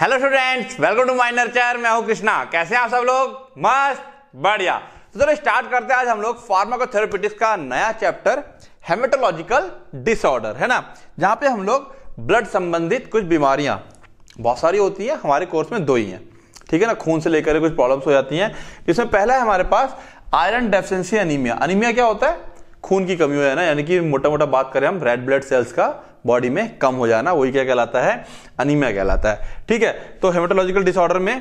hello students welcome to my nurture मैं हूं कृष्णा कैसे हैं आप सब लोग मस्त बढ़िया तो चलो स्टार्ट करते हैं आज हम लोग फार्माकोथेरापेटिक्स का नया चैप्टर हेमेटोलॉजिकल डिसऑर्डर है ना जहां पे हम लोग ब्लड संबंधित कुछ बीमारियां बहुत सारी होती हैं हमारे कोर्स में दो ही हैं ठीक है ना खून से लेकर कुछ प्रॉब्लम्स हो जाती हैं जिसमें पहला है हमारे पास आयरन डेफिशेंसी अनीमिया अनीमिया क्या होता है खून की कमी हो जाना यानी कि मोटा मोटा बात करें हम रेड ब्लड सेल्स का बॉडी में कम हो जाना वही क्या कहलाता है अनिमिया कहलाता है ठीक है तो हेमाटोलॉजिकल डिसऑर्डर में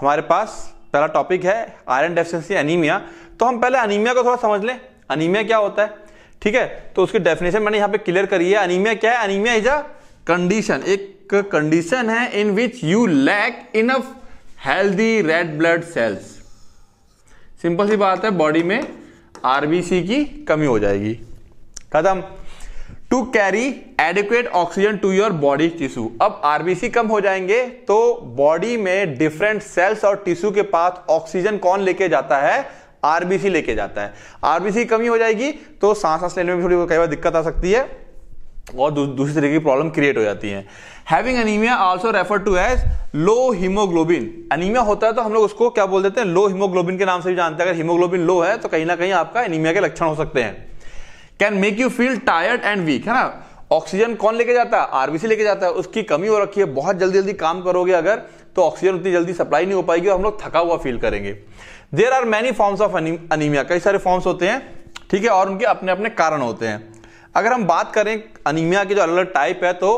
हमारे पास पहला टॉपिक है आयरन डेफिशिएंसी एनीमिया तो हम पहले अनिमिया को थोड़ा समझ लें अनिमिया क्या होता है ठीक है तो उसकी डेफिनेशन मैंने यहाँ पे क्लियर करी है अनिमिया क्या है अनिमिया इज अ कंडीशन एक कंडीशन है in which you lack enough healthy red blood cells simple सी बात है बॉडी में आरबीसी की कमी हो जाएगी खत्म to carry adequate oxygen to your body tissue अब आरबीसी कम हो जाएंगे तो बॉडी में डिफरेंट सेल्स और टिश्यू के पास ऑक्सीजन कौन लेके जाता है आरबीसी लेके जाता है आरबीसी कमी हो जाएगी तो सांस सांस लेने में थोड़ी कई बार दिक्कत आ सकती है और दूसरी तरीके की प्रॉब्लम क्रिएट हो जाती है having anaemia also refer to as low haemoglobin anaemia होता है तो हम लोग उसको क्या बोल देते हैं लो हीमोग्लोबिन के नाम से भी जानते हैं अगर हीमोग्लोबिन लो है तो कहीं ना कहीं आपका एनीमिया के लक्षण हो सकते हैं can make you feel tired and weak है ना ऑक्सीजन कौन लेके जाता है आरबीसी लेके जाता है उसकी कमी हो रखी है बहुत जल्दी जल्दी काम करोगे अगर तो ऑक्सीजन उतनी जल्दी सप्लाई नहीं हो पाएगी और हम लोग थका हुआ फील करेंगे there are many forms of anaemia कई सारे फॉर्म्स होते हैं ठीक है और उनके अपने अपने कारण होते हैं अगर हम बात करें अनीमिया के जो अलग अलग टाइप है तो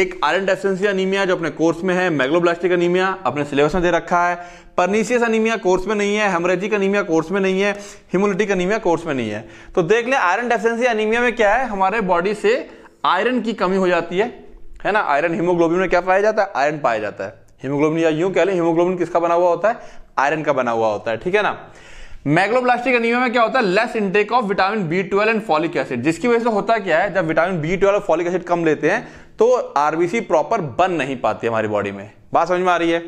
एक आयरन डेफिशिएंसी अनिमिया जो अपने कोर्स में है मैग्लोब्लास्टिक अनिमिया अपने सिलेबस में दे रखा है परनीसियस अनिमिया कोर्स में नहीं है हेमरेजिक अनिमिया कोर्स में नहीं है हिमोलिटिक अनिमिया कोर्स में नहीं है तो देख ले आयरन डेफिशिएंसी अनिमिया में क्या है हमारे बॉडी से आयरन की कमी हो जाती है है ना आयरन हीमोग्लोबिन में क्या पाया जाता है आयरन पाया जाता है हीमोग्लोबिन या यूं कह लें हीमोग्लोबिन किसका बना हुआ होता है आयरन का बना हुआ होता है ठीक है ना मैग्लोब्लास्टिक एनीमिया में क्या होता है less intake of vitamin B twelve and folic acid जिसकी वजह से होता क्या है जब विटामिन बी ट्वेल्व और फॉलिक एसिड कम लेते हैं तो आरबीसी प्रॉपर बन नहीं पाती हमारी बॉडी में बात समझ में आ रही है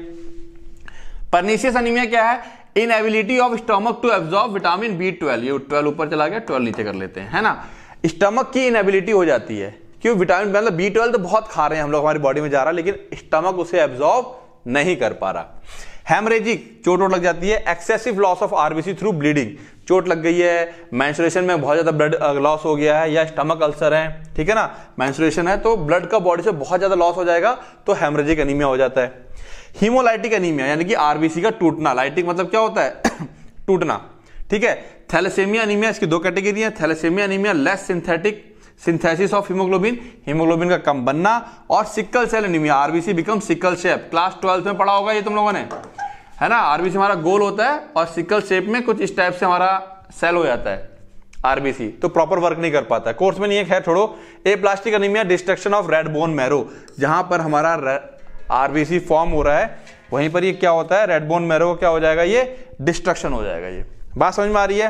परनीसियस एनीमिया क्या है inability of stomach to absorb vitamin B twelve ये ट्वेल्व ऊपर चला गया ट्वेल्व नीचे कर लेते हैं है ना स्टमक की इनएबिलिटी हो जाती है क्यों विटामिन मतलब बी ट्वेल्व तो बहुत खा रहे हैं हम लोग हमारी बॉडी में जा रहा है लेकिन स्टमक उसे एब्जॉर्ब नहीं कर पा रहा हेमरेजिक चोट वोट लग जाती है excessive loss of RBC through bleeding चोट लग गई है मैंसुरेशन में बहुत ज़्यादा ब्लड लॉस हो गया है या स्टमक अल्सर है ठीक है ना मैंसुरेशन है तो ब्लड का बॉडी से बहुत ज़्यादा लॉस हो जाएगा तो हेमरेजिक एनीमिया हो जाता है हीमोलाइटिक एनीमिया यानी कि आरबीसी का टूटना लाइटिक मतलब क्या होता है टूटना ठीक है थैलेसेमिया एनीमिया इसकी दो कैटेगरी है thalassaemia anaemia less synthetic synthesis of haemoglobin haemoglobin का कम बनना और sickle cell anaemia RBC become sickle shape class twelfth में पढ़ा होगा ये तुम लोगों ने है ना आरबीसी हमारा गोल होता है और सिकल शेप में कुछ इस टाइप से हमारा सेल हो जाता है आरबीसी तो प्रॉपर वर्क नहीं कर पाता है कोर्स में नहीं है छोड़ो aplastic anaemia destruction of red bone marrow जहां पर हमारा आरबीसी फॉर्म हो रहा है वहीं पर ये क्या होता है रेड बोन मैरो क्या हो जाएगा ये डिस्ट्रक्शन हो जाएगा ये बात समझ में आ रही है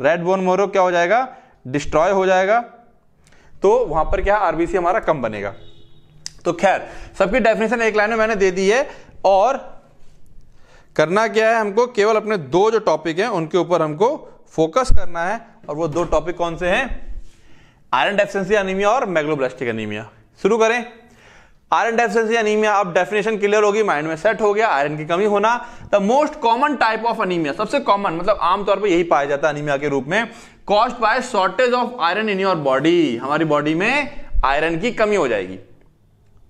रेड बोन मैरो क्या हो जाएगा डिस्ट्रॉय हो जाएगा तो वहां पर क्या आरबीसी हमारा कम बनेगा तो खैर सबकी डेफिनेशन एक लाइन में मैंने दे दी है और करना क्या है हमको केवल अपने दो जो टॉपिक हैं उनके ऊपर हमको फोकस करना है और वो दो टॉपिक कौन से हैं आयरन डेफिशिएंसी अनिमिया और मैग्लोब्लास्टिक अनीमिया शुरू करें आयरन डेफिशिएंसी अनिमिया अब डेफिनेशन क्लियर होगी माइंड में सेट हो गया आयरन की कमी होना the most common type of anaemia सबसे कॉमन मतलब आमतौर पर यही पाया जाता है अनिमिया के रूप में caused by shortage of iron in your body हमारी बॉडी में आयरन की कमी हो जाएगी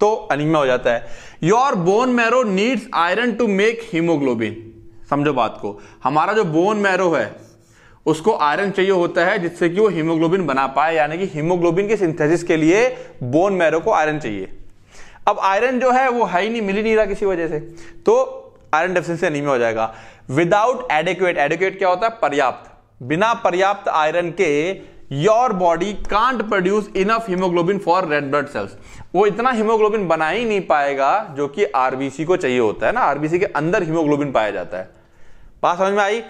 तो अनिमिया हो जाता है your bone marrow needs iron to make haemoglobin समझो बात को हमारा जो बोन मैरो है उसको आयरन चाहिए होता है जिससे कि वो हीमोग्लोबिन बना पाए यानी कि हीमोग्लोबिन के सिंथेसिस के लिए बोन मैरो को आयरन चाहिए अब आयरन जो है वो है ही नहीं मिल ही नहीं रहा किसी वजह से तो आयरन डेफिशिएंसी अनिमिया हो जाएगा विदाउट एडिक्वेट एडिक्वेट क्या होता है पर्याप्त बिना पर्याप्त आयरन के your body can't produce enough haemoglobin for red blood cells वो इतना हीमोग्लोबिन बना ही नहीं पाएगा जो कि आरबीसी को चाहिए होता है ना आरबीसी के अंदर हीमोग्लोबिन पाया जाता है बात समझ में आई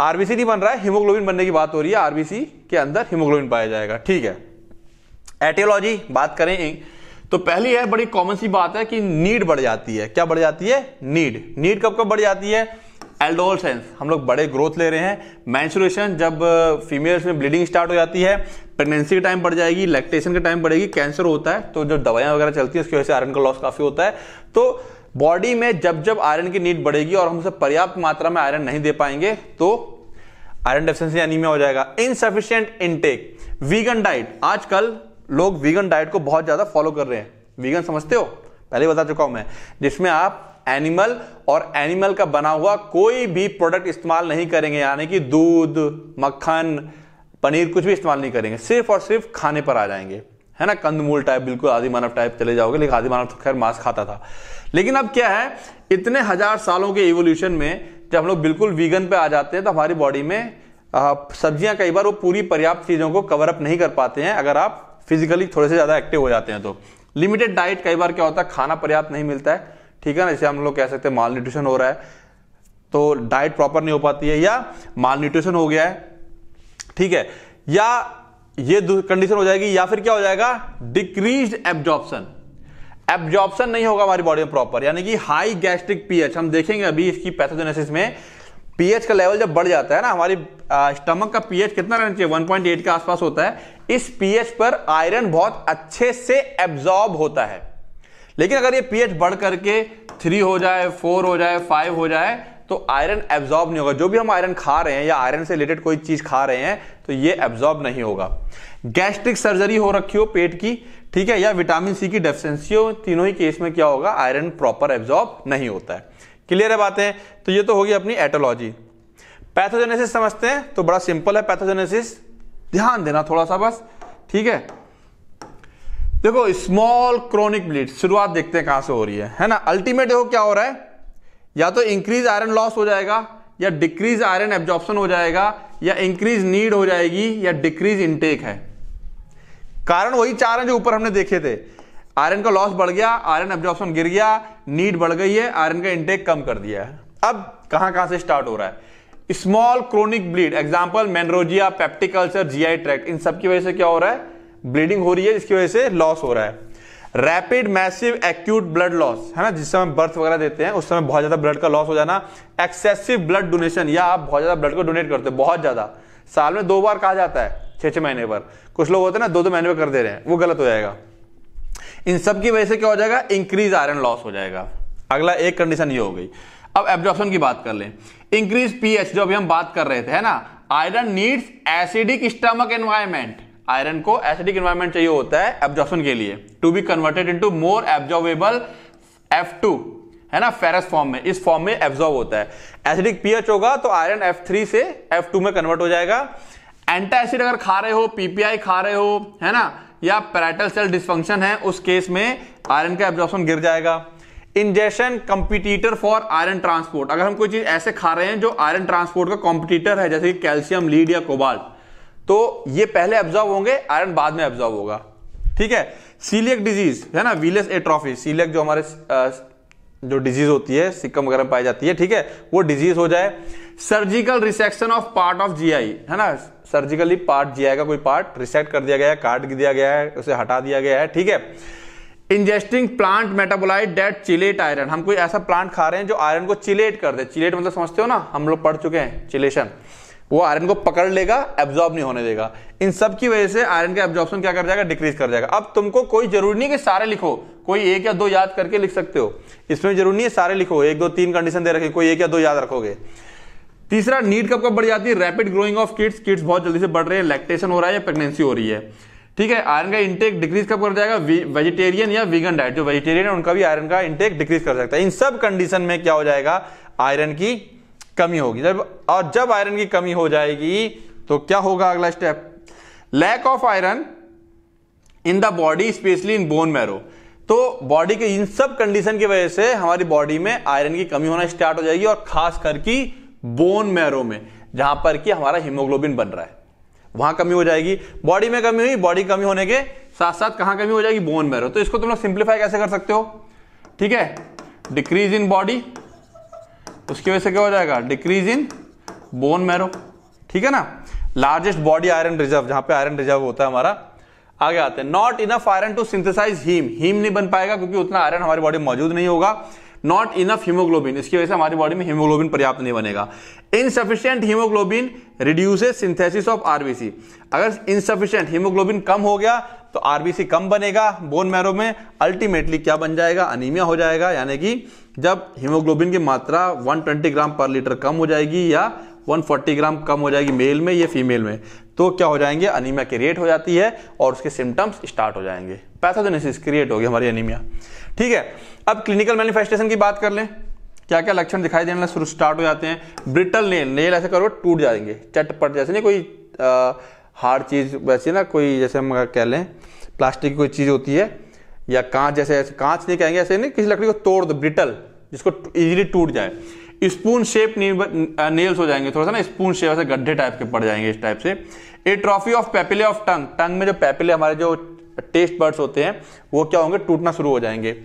आरबीसी नहीं बन रहा है हीमोग्लोबिन बनने की बात हो रही है आरबीसी के अंदर हीमोग्लोबिन पाया जाएगा ठीक है एटियोलॉजी बात करें तो पहली है बड़ी कॉमन सी बात है कि नीड बढ़ जाती है क्या बढ़ जाती है नीड नीड कब कब बढ़ जाती है एल्डोलसेंस हम लोग बड़े ग्रोथ ले रहे हैं मैंसुरेशन जब फीमेल्स में ब्लीडिंग स्टार्ट हो जाती है प्रेगनेंसी के टाइम बढ़ जाएगी लैक्टेशन के टाइम बढ़ेगी कैंसर होता है तो जो दवाइयाँ वगैरह चलती हैं उसकी वजह से आयरन का लॉस काफ़ी होता है तो बॉडी में जब जब आयरन की नीड बढ़ेगी और हम उसे पर्याप्त मात्रा में आयरन नहीं दे पाएंगे तो आयरन डेफिशिएंसी एनीमिया हो जाएगा इनसफिशियंट इनटेक वीगन डाइट आजकल लोग वीगन डाइट को बहुत ज़्यादा फॉलो कर रहे हैं वीगन समझते हो पहले बता चुका हूं मैं जिसमें आप एनिमल और एनिमल का बना हुआ कोई भी प्रोडक्ट इस्तेमाल नहीं करेंगे यानी कि दूध मक्खन पनीर कुछ भी इस्तेमाल नहीं करेंगे सिर्फ और सिर्फ खाने पर आ जाएंगे है ना कंदमूल टाइप बिल्कुल आदि मानव टाइप चले जाओगे लेकिन आदि मानव तो खैर मांस खाता था लेकिन अब क्या है इतने हजार सालों के इवोल्यूशन में जब हम लोग बिल्कुल वीगन पे आ जाते हैं तो हमारी बॉडी में सब्जियां कई बार वो पूरी पर्याप्त चीज़ों को कवर अप नहीं कर पाते हैं अगर आप फिजिकली थोड़े से ज़्यादा एक्टिव हो जाते हैं तो लिमिटेड डाइट कई बार क्या होता है खाना पर्याप्त नहीं मिलता है ठीक है ना जैसे हम लोग कह सकते हैं माल न्यूट्रिशन हो रहा है तो डाइट प्रॉपर नहीं हो पाती है या माल न्यूट्रिशन हो गया है ठीक है या ये कंडीशन हो जाएगी या फिर क्या हो जाएगा डिक्रीज एब्जॉर्प्शन एब्जॉर्प्शन नहीं होगा हमारी बॉडी में प्रॉपर यानी कि हाई गैस्ट्रिक पीएच हम देखेंगे अभी इसकी पैथोजेनेसिस में पीएच का लेवल जब बढ़ जाता है ना हमारी स्टमक का पीएच कितना रहना चाहिए 1.8 के आसपास होता है इस पीएच पर आयरन बहुत अच्छे से एब्जॉर्ब होता है लेकिन अगर ये पीएच बढ़ करके थ्री हो जाए फोर हो जाए फाइव हो जाए तो आयरन एब्जॉर्ब नहीं होगा जो भी हम आयरन खा रहे हैं या आयरन से रिलेटेड कोई चीज खा रहे हैं तो ये एब्जॉर्ब नहीं होगा गैस्ट्रिक सर्जरी हो रखी हो पेट की ठीक है या विटामिन सी की डेफिशिएंसी हो तीनों ही केस में क्या होगा आयरन प्रॉपर एब्जॉर्ब नहीं होता है क्लियर है बातें तो ये तो होगी अपनी एटोलॉजी पैथोजेनेसिस समझते हैं तो बड़ा सिंपल है पैथोजेनेसिस ध्यान देना थोड़ा सा बस ठीक है देखो स्मॉल क्रोनिक ब्लीड शुरुआत देखते हैं कहां से हो रही है है ना अल्टीमेट देखो क्या हो रहा है या तो इंक्रीज आयरन लॉस हो जाएगा या डिक्रीज आयरन एब्जॉर्प्शन हो जाएगा या इंक्रीज नीड हो जाएगी या डिक्रीज इनटेक है कारण वही चार हैं जो ऊपर हमने देखे थे आयरन का लॉस बढ़ गया आयरन एब्जॉर्प्शन गिर गया नीड बढ़ गई है आयरन का इनटेक कम कर दिया है अब कहां कहां से स्टार्ट हो रहा है small chronic bleed example menorrhagia peptic GI tract इन सबकी वजह से क्या हो रहा है ब्लीडिंग हो रही है जिसकी वजह से लॉस हो रहा है rapid massive acute blood loss है ना जिस समय बर्थ वगैरह देते हैं उस समय बहुत ज्यादा ब्लड का लॉस हो जाना एक्सेसिव ब्लड डोनेशन या आप बहुत ज्यादा ब्लड को डोनेट करते हैं बहुत ज्यादा साल में दो बार कहा जाता है छह छह महीने पर कुछ लोग होते हैं ना दो दो महीने पर कर दे रहे हैं वो गलत हो जाएगा इन सब की वजह से क्या हो जाएगा इंक्रीज आयरन लॉस हो जाएगा अगला एक कंडीशन ये हो गई अब एब्जॉर्प्शन की बात कर लें इंक्रीज पीएच जो अभी हम बात कर रहे थे है ना iron needs acidic stomach environment iron को एसिडिक एनवायरमेंट चाहिए होता है एब्जॉर्शन के लिए to be converted into more absorbable F two है ना फेरस फॉर्म में इस फॉर्म में एब्जॉर्ब होता है एसिडिक पीएच होगा तो आयरन एफ थ्री से एफ टू में कन्वर्ट हो जाएगा एंटा एसिड अगर खा रहे हो पीपीआई खा रहे हो है ना या पैराटल सेल डिस्फंक्शन है उस केस में आयरन का एब्जॉर्शन गिर जाएगा ingestion competitor for iron transport अगर हम कोई चीज ऐसे खा रहे हैं जो आयरन ट्रांसपोर्ट का कॉम्पिटिटर है जैसे कि कैल्शियम लीड या कोबाल्ट तो ये पहले एब्जॉर्व होंगे आयरन बाद में एब्जॉर्व होगा ठीक है सीलियक डिजीज है ना वीलेस एट्रॉफी सीलियक जो हमारे जो डिजीज होती है सिक्कम वगैरह पाई जाती है ठीक है वो डिजीज हो जाए surgical resection of part of GI है ना सर्जिकली पार्ट जीआई का कोई पार्ट रिसेक्ट कर दिया गया है काट दिया गया है उसे हटा दिया गया है ठीक है ingesting plant metabolite that chelate iron हम कोई ऐसा प्लांट खा रहे हैं जो आयरन को चिलेट कर दे चिलेट मतलब समझते हो ना हम लोग पढ़ चुके हैं चिलेशन वो आयरन को पकड़ लेगा एब्जॉर्ब नहीं होने देगा इन सब की वजह से आयरन का एब्जॉर्बन क्या कर जाएगा डिक्रीज कर जाएगा अब तुमको कोई जरूरी नहीं कि सारे लिखो कोई एक या दो याद करके लिख सकते हो इसमें जरूरी नहीं है सारे लिखो एक दो तीन कंडीशन दे रखे कोई एक या दो याद रखोगे तीसरा नीड कब कब बढ़ जाती है rapid growing of kids kids बहुत जल्दी से बढ़ रहे हैं लैक्टेशन हो रहा है या प्रेगनेंसी हो रही है ठीक है आयरन का इंटेक डिक्रीज कब कर जाएगा वेजिटेरियन या वीगन डाइट जो वेजिटेरियन है उनका भी आयरन का इंटेक डिक्रीज कर सकता है इन सब कंडीशन में क्या हो जाएगा आयरन की कमी होगी जब और जब आयरन की कमी हो जाएगी तो क्या होगा अगला step lack of iron in the body specially in bone marrow तो बॉडी के इन सब कंडीशन की वजह से हमारी बॉडी में आयरन की कमी होना स्टार्ट हो जाएगी और खास करके बोन मैरो में जहां पर कि हमारा हीमोग्लोबिन बन रहा है वहां कमी हो जाएगी बॉडी में कमी हुई बॉडी कमी होने के साथ साथ कहां कमी हो जाएगी बोन मैरो तो इसको तुम लोग सिंप्लीफाई कैसे कर सकते हो ठीक है डिक्रीज इन बॉडी उसकी वजह से क्या हो जाएगा डिक्रीज इन बोन मैरो ठीक है ना लार्जेस्ट बॉडी आयरन रिजर्व जहां पे आयरन रिजर्व होता है हमारा आगे आते हैं not enough iron to synthesise haem haem नहीं बन पाएगा क्योंकि उतना आयरन हमारी बॉडी में मौजूद नहीं होगा नॉट इनफ हीमोग्लोबिन इसकी वजह से हमारी बॉडी में हीमोग्लोबिन पर्याप्त नहीं बनेगा insufficient haemoglobin reduces synthesis of RBC अगर इनसफिशियंट हीमोग्लोबिन कम हो गया तो आरबीसी कम बनेगा बोन मैरो में अल्टीमेटली क्या बन जाएगा अनिमिया हो जाएगा यानी कि जब हीमोग्लोबिन की मात्रा 120 ग्राम पर लीटर कम हो जाएगी या 140 ग्राम कम हो जाएगी मेल में या फीमेल में तो क्या हो जाएंगे अनिमिया क्रिएट हो जाती है और उसके सिम्टम्स स्टार्ट हो जाएंगे पैथोजेनेसिस क्रिएट होगी हमारी अनिमिया ठीक है अब क्लिनिकल मैनिफेस्टेशन की बात कर लें क्या क्या लक्षण दिखाई देने शुरू स्टार्ट हो जाते हैं ब्रिटल नेल नेल ऐसे करो टूट जाएंगे चटपट जैसे नहीं कोई हार्ड चीज़ वैसे ना कोई जैसे हम कह लें प्लास्टिक की कोई चीज़ होती है या कांच जैसे ऐसे कांच नहीं कहेंगे ऐसे नहीं किसी लकड़ी को तोड़ दो ब्रिटल जिसको इजीली टूट जाए स्पून शेप नेल्स हो जाएंगे थोड़ा सा ना स्पून शेप ऐसे गड्ढे टाइप के पड़ जाएंगे इस टाइप से atrophy of papillae of tongue tongue में जो पैपिले हमारे जो टेस्ट बर्ड्स होते हैं वो क्या होंगे टूटना शुरू हो जाएंगे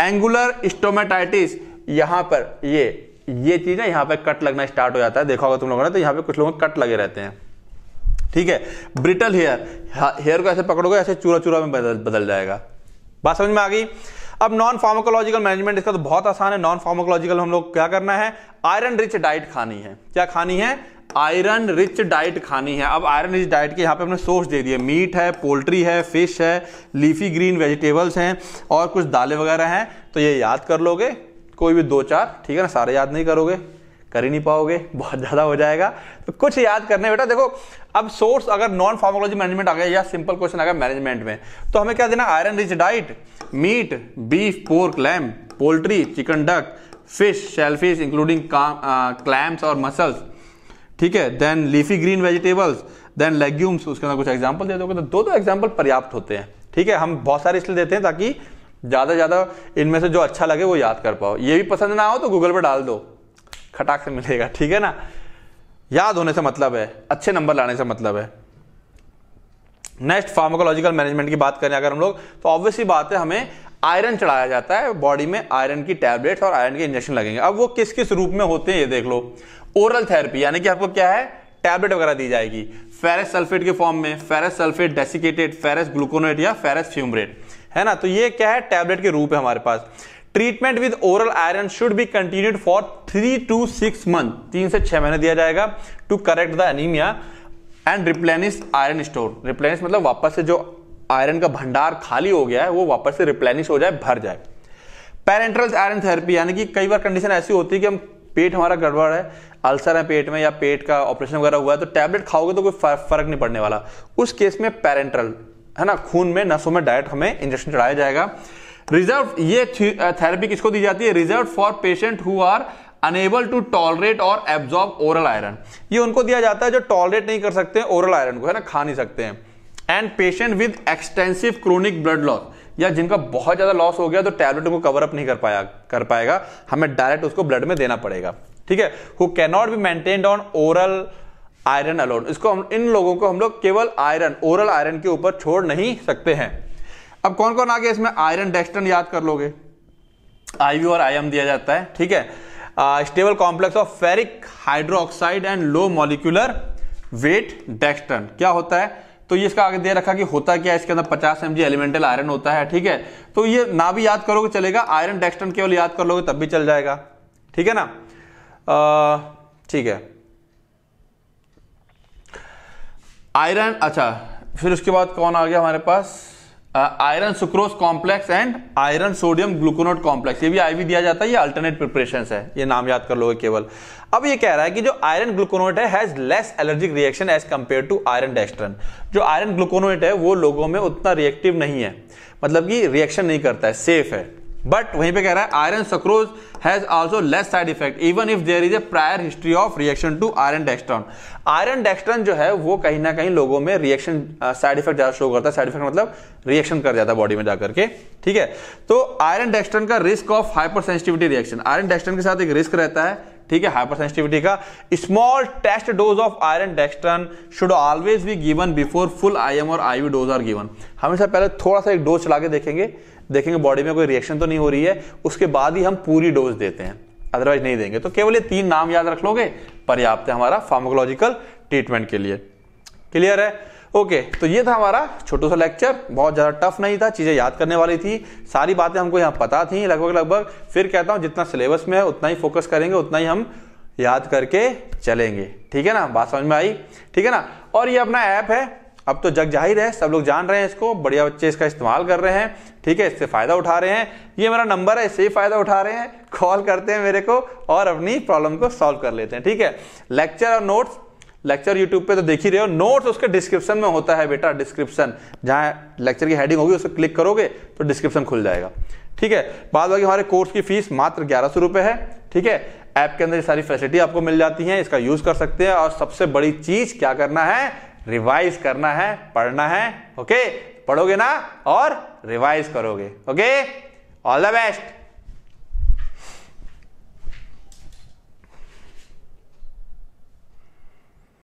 एंगुलर स्टोमेटाइटिस यहाँ पर ये ये चीज है यहाँ पे कट लगना स्टार्ट हो जाता है देखा होगा तुम लोगों ने तो यहाँ पे कुछ लोगों कट लगे रहते हैं ठीक है ब्रिटल हेयर हेयर को ऐसे पकड़ोगे ऐसे चूरा चूरा में बदल बदल जाएगा बात समझ में आ गई अब नॉन फार्माकोलॉजिकल मैनेजमेंट इसका तो बहुत आसान है नॉन फार्माकोलॉजिकल हम लोग क्या करना है आयरन रिच डाइट खानी है क्या खानी है आयरन रिच डाइट खानी है अब आयरन रिच डाइट के यहाँ पे हमने सोर्स दे दिए मीट है पोल्ट्री है फिश है लीफी ग्रीन वेजिटेबल्स हैं और कुछ दालें वगैरह हैं तो ये याद कर लोगे कोई भी दो चार ठीक है ना सारे याद नहीं करोगे कर ही नहीं पाओगे बहुत ज़्यादा हो जाएगा तो कुछ याद करने बेटा देखो अब सोर्स अगर नॉन फार्मोलॉजी मैनेजमेंट आ गया या सिंपल क्वेश्चन आ गया मैनेजमेंट में तो हमें क्या देना iron rich diet meat beef pork lamb poultry chicken duck fish shell fish including clams और मसल्स ठीक है then leafy green vegetables then legumes उसके अंदर कुछ एग्जाम्पल दे दोगे तो दो दो एग्जाम्पल पर्याप्त होते हैं ठीक है हम बहुत सारे इसलिए देते हैं ताकि ज़्यादा ज़्यादा इनमें से जो अच्छा लगे वो याद कर पाओ ये भी पसंद ना हो तो गूगल पर डाल दो खटाक से मिलेगा ठीक है ना याद होने से मतलब है अच्छे नंबर लाने से मतलब है नेक्स्ट फार्माकोलॉजिकल मैनेजमेंट की बात करें अगर हम लोग तो ऑब्वियसली बात है हमें आयरन चढ़ाया जाता है बॉडी में आयरन की टैबलेट्स और आयरन के इंजेक्शन लगेंगे अब वो किस किस रूप में होते हैं ये देख लो ओरल थेरेपी यानी कि आपको क्या है टैबलेट वगैरह दी जाएगी फेरस सल्फेट के फॉर्म में ferrous sulphate desiccated ferrous gluconate या फेरस फ्यूमरेट है ना तो ये क्या है टैबलेट के रूप है हमारे पास treatment with oral iron should be continued for three to six month तीन से छह महीने दिया जाएगा to correct the anaemia and replenish iron store replenish मतलब वापस से जो आयरन का भंडार खाली हो गया है वो वापस से रिप्लेनिश हो जाए भर जाए पेरेंट्रल आयरन थेरेपी यानी कि कई बार कंडीशन ऐसी होती है कि हम पेट हमारा गड़बड़ है अल्सर है पेट में या पेट का ऑपरेशन वगैरह हुआ है तो टैबलेट खाओगे तो कोई फर्क नहीं पड़ने वाला उस केस में पेरेंट्रल है ना खून में नसों में डायरेक्ट हमें इंजेक्शन चढ़ाया जाएगा रिजर्व ये थेरेपी uh, किसको दी जाती है reserve for patient who are unable to tolerate और एब्जॉर्ब ओरल आयरन ये उनको दिया जाता है जो टॉलरेट नहीं कर सकते ओरल आयरन को है ना खा नहीं सकते हैं and patient with extensive chronic blood loss या जिनका बहुत ज्यादा लॉस हो गया तो टैबलेट उनको कवर अप नहीं कर पाया कर पाएगा हमें डायरेक्ट उसको ब्लड में देना पड़ेगा ठीक है who cannot be maintain on oral iron alone इसको हम इन लोगों को हम लोग केवल आयरन ओरल आयरन के ऊपर छोड़ नहीं सकते हैं अब कौन कौन आ गया इसमें आयरन डेक्सटन याद कर लोगे आईवी और आईएम दिया जाता है ठीक है stable complex of ferric hydroxide and low molecular weight dextran क्या होता है तो ये इसका आगे दे रखा कि होता क्या है इसके अंदर 50 एम एलिमेंटल आयरन होता है ठीक है तो ये ना भी याद करोगे चलेगा आयरन डेक्स्टन केवल याद कर लोगे तब भी चल जाएगा ठीक है ना ठीक है आयरन अच्छा फिर उसके बाद कौन आ गया हमारे पास iron sucrose complex and iron sodium gluconate complex ये भी आईवी दिया जाता है ये अल्टरनेट प्रिपरेशन है ये नाम याद कर लोगे केवल अब ये कह रहा है कि जो आयरन ग्लूकोनोट है has less allergic reaction as compare to iron dextran जो आयरन ग्लूकोनोट है वो लोगों में उतना रिएक्टिव नहीं है मतलब कि रिएक्शन नहीं करता है सेफ है बट वहीं पे कह रहा है iron sucrose has also less side effect even if there is a prior history of reaction to iron dextran iron dextran जो है वो कहीं ना कहीं लोगों में रिएक्शन साइड इफेक्ट ज्यादा शो करता है साइड इफेक्ट मतलब रिएक्शन कर जाता है बॉडी में जाकर के ठीक है तो आयरन डेक्सट्रॉन का risk of hypersensitivity reaction iron dextran के साथ एक रिस्क रहता है ठीक है हाइपर सेंसिटिविटी का small test dose of iron dextran should always be given before full IM और आईवी डोज आर गिवन हमेशा पहले थोड़ा सा एक डोज चला के देखेंगे देखेंगे बॉडी में कोई रिएक्शन तो नहीं हो रही है उसके बाद ही हम पूरी डोज देते हैं अदरवाइज नहीं देंगे तो केवल ये तीन नाम याद रख लोगे पर्याप्त है हमारा फार्मोकोलॉजिकल ट्रीटमेंट के लिए क्लियर है ओके तो ये था हमारा छोटू सा लेक्चर बहुत ज़्यादा टफ नहीं था चीज़ें याद करने वाली थी सारी बातें हमको यहाँ पता थी लगभग लगभग फिर कहता हूँ जितना सिलेबस में है उतना ही फोकस करेंगे उतना ही हम याद करके चलेंगे ठीक है ना बात समझ में आई ठीक है ना और ये अपना ऐप है अब तो जग जाहिर है सब लोग जान रहे हैं इसको बढ़िया बच्चे इसका इस्तेमाल कर रहे हैं ठीक है इससे फ़ायदा उठा रहे हैं ये मेरा नंबर है इससे ही फ़ायदा उठा रहे हैं कॉल करते हैं मेरे को और अपनी प्रॉब्लम को सॉल्व कर लेते हैं ठीक है लेक्चर और नोट्स लेक्चर यूट्यूब पे तो देख ही रहे हो नोट्स उसके डिस्क्रिप्शन में होता है बेटा डिस्क्रिप्शन जहां लेक्चर की हेडिंग होगी उसको क्लिक करोगे तो डिस्क्रिप्शन खुल जाएगा ठीक है बाद बाकी हमारे कोर्स की फीस मात्र ग्यारह सौ रुपए है ठीक है ऐप के अंदर सारी फैसिलिटी आपको मिल जाती है इसका यूज कर सकते हैं और सबसे बड़ी चीज क्या करना है रिवाइज करना है पढ़ना है ओके पढ़ोगे ना और रिवाइज करोगे ओके ऑल द बेस्ट